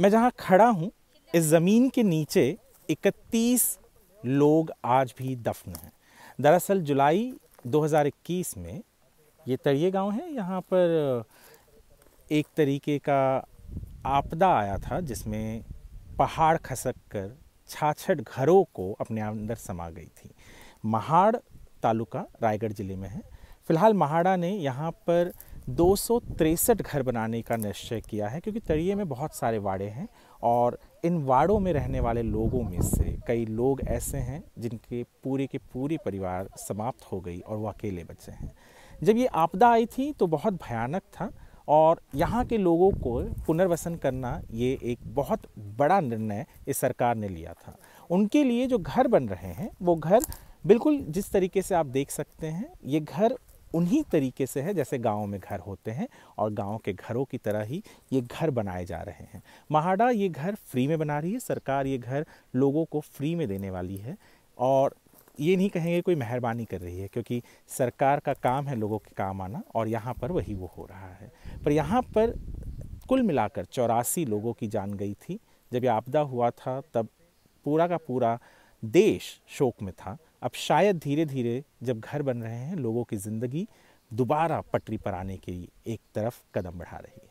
मैं जहाँ खड़ा हूँ इस ज़मीन के नीचे 31 लोग आज भी दफन हैं दरअसल जुलाई 2021 में ये तरिए गांव है यहाँ पर एक तरीके का आपदा आया था जिसमें पहाड़ खसक कर छाछठ घरों को अपने अंदर समा गई थी महाड़ तालुका रायगढ़ ज़िले में है फ़िलहाल महाड़ा ने यहाँ पर दो घर बनाने का निश्चय किया है क्योंकि तरिए में बहुत सारे वाड़े हैं और इन वाड़ों में रहने वाले लोगों में से कई लोग ऐसे हैं जिनके पूरे के पूरे परिवार समाप्त हो गई और वो अकेले बचे हैं जब ये आपदा आई थी तो बहुत भयानक था और यहाँ के लोगों को पुनर्वसन करना ये एक बहुत बड़ा निर्णय इस सरकार ने लिया था उनके लिए जो घर बन रहे हैं वो घर बिल्कुल जिस तरीके से आप देख सकते हैं ये घर उन्हीं तरीके से है जैसे गाँव में घर होते हैं और गाँव के घरों की तरह ही ये घर बनाए जा रहे हैं महाडा ये घर फ्री में बना रही है सरकार ये घर लोगों को फ्री में देने वाली है और ये नहीं कहेंगे कोई मेहरबानी कर रही है क्योंकि सरकार का काम है लोगों के काम आना और यहाँ पर वही वो हो रहा है पर यहाँ पर कुल मिलाकर चौरासी लोगों की जान गई थी जब ये आपदा हुआ था तब पूरा का पूरा देश शोक में था अब शायद धीरे धीरे जब घर बन रहे हैं लोगों की ज़िंदगी दोबारा पटरी पर आने के लिए एक तरफ कदम बढ़ा रही है